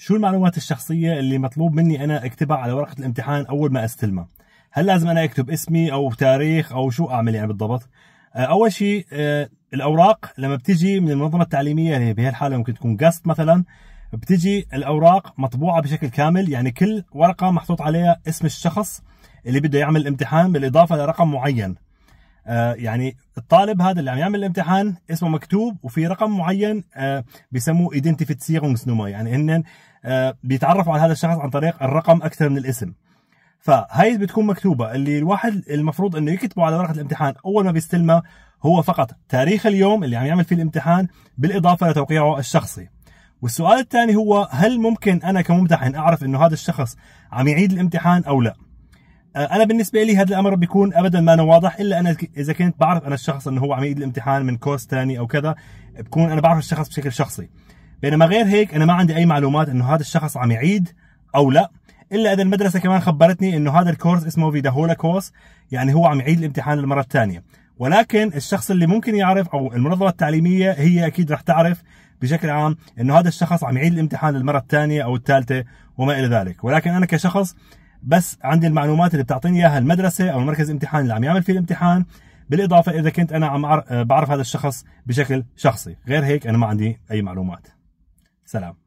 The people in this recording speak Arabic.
شو المعلومات الشخصية اللي مطلوب مني أنا أكتبها على ورقة الامتحان أول ما أستلمها هل لازم أنا أكتب اسمي أو تاريخ أو شو أعمل يعني بالضبط آه، أول شيء آه، الأوراق لما بتجي من المنظمة التعليمية يعني بهالحالة ممكن تكون جاست مثلا بتجي الأوراق مطبوعة بشكل كامل يعني كل ورقة محطوط عليها اسم الشخص اللي بده يعمل الامتحان بالإضافة لرقم معين آه يعني الطالب هذا اللي عم يعمل الامتحان اسمه مكتوب وفي رقم معين آه بيسموه ايدنتيفيتسيرونغسنومر يعني هن آه بيتعرفوا على هذا الشخص عن طريق الرقم اكثر من الاسم فهي بتكون مكتوبه اللي الواحد المفروض انه يكتبه على ورقه الامتحان اول ما بيستلمها هو فقط تاريخ اليوم اللي عم يعمل فيه الامتحان بالاضافه لتوقيعه الشخصي والسؤال الثاني هو هل ممكن انا كممتحن اعرف انه هذا الشخص عم يعيد الامتحان او لا آه، انا بالنسبه لي هذا الامر بيكون ابدا ما أنا واضح الا انا اذا كنت بعرف انا الشخص انه هو عم يعيد الامتحان من كورس ثاني او كذا بكون انا بعرف الشخص بشكل شخصي بينما غير هيك انا ما عندي اي معلومات انه هذا الشخص عم يعيد او لا الا اذا المدرسه كمان خبرتني انه هذا الكورس اسمه هولا كورس يعني هو عم يعيد الامتحان للمره الثانيه ولكن الشخص اللي ممكن يعرف او المنظمه التعليميه هي اكيد رح تعرف بشكل عام انه هذا الشخص عم يعيد الامتحان للمره الثانيه او الثالثه وما الى ذلك ولكن انا كشخص بس عندي المعلومات اللي بتعطيني اياها المدرسه او المركز الامتحان اللي عم يعمل فيه الامتحان بالاضافه اذا كنت انا عم بعرف هذا الشخص بشكل شخصي غير هيك انا ما عندي اي معلومات سلام